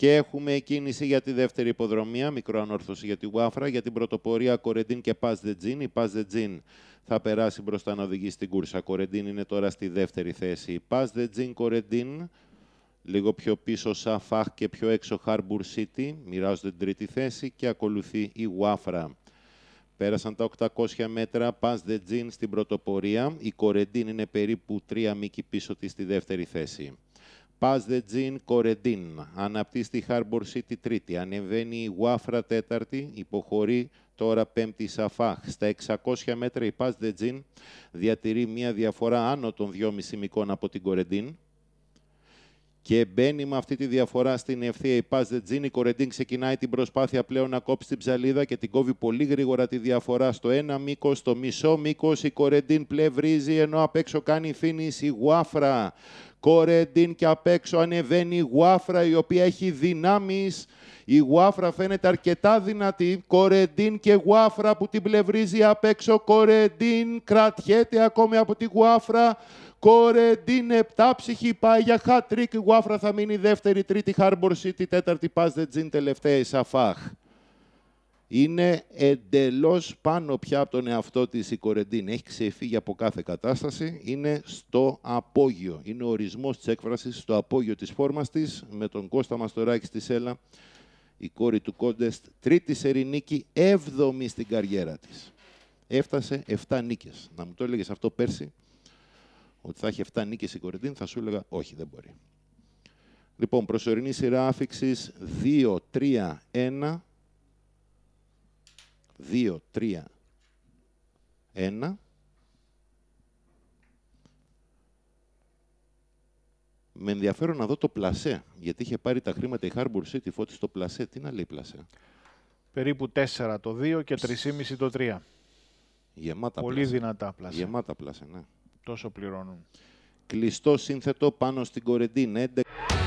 Και έχουμε κίνηση για τη δεύτερη υποδρομία, μικρό ανόρθωση για τη Γουάφρα, για την πρωτοπορία Κορεντίν και Πας Δετζίν. Η Πας Δετζίν θα περάσει μπροστά να οδηγεί στην κούρσα. Κορεντίν είναι τώρα στη δεύτερη θέση. Η Πας Δετζίν Κορεντίν, λίγο πιο πίσω Σαφάχ και πιο έξω Χάρμπουρ Σίτι, μοιράζονται την τρίτη θέση και ακολουθεί η Γουάφρα. Πέρασαν τα 800 μέτρα, Πας Δετζίν στην πρωτοπορία. Η Κορεντίν είναι περίπου τρία μήκη πίσω της στη δεύτερη θέση. Πας Δετζίν Κορεντίν, αναπτύσσει Χάρμπορ City τρίτη, ανεβαίνει η Γουάφρα τέταρτη, υποχωρεί τώρα πέμπτη Σαφάχ. Στα 600 μέτρα η Πας Δετζίν διατηρεί μια διαφορά άνω των 2,5 μικών από την Κορεντίν. Και μπαίνει με αυτή τη διαφορά στην ευθεία η Πας Δετζίν. Η Κορεντίν ξεκινάει την προσπάθεια πλέον να κόψει την ψαλίδα και την κόβει πολύ γρήγορα τη διαφορά στο ένα μήκος, στο μισό μήκος. Η Κορεντίν πλευρίζει ενώ απ' έξω κάνει φίνηση η Γουάφρα. Κορεντίν και απ' έξω ανεβαίνει η Γουάφρα η οποία έχει δυνάμεις. Η Γουάφρα φαίνεται αρκετά δυνατή. Κορεντίν και Γουάφρα που την πλευρίζει απ' έξω. Κορεντίν κρατιέται ακόμη από τη Γουάφρα. Κορεντίν ψυχή πάει για χατρίκ. Η Γουάφρα θα μείνει δεύτερη, τρίτη Harbor City, τέταρτη Paz τελευταία Σαφάχ είναι εντελώς πάνω πια από τον εαυτό της η Κορεντίν. Έχει ξεφύγει από κάθε κατάσταση, είναι στο απόγειο. Είναι ο ορισμός της έκφρασης στο απόγειο της φόρμας της, με τον Κώστα Μαστοράκη στη Σέλα, η κόρη του Κόντεστ, τρίτη σερή έβδομη στην καριέρα της. Έφτασε 7 νίκες. Να μου το έλεγες αυτό πέρσι, ότι θα έχει 7 νίκες η Κορεντίν, θα σου έλεγα όχι, δεν μπορεί. Λοιπόν, προσωρινή σειρά άφηξης 2-3-1, 2, 3, 1. Με ενδιαφέρον να δω το πλασέ, γιατί είχε πάρει τα χρήματα η Harbour City φώτη στο πλασέ. Τι να λέει πλασέ. Περίπου 4 το 2 και 3,5 το 3. Γεμάτα Πολύ πλασέ. δυνατά πλασέ. Γεμάτα πλασέ, ναι. Τόσο πληρώνουν. Κλειστό σύνθετο πάνω στην Κορεντίν. 11.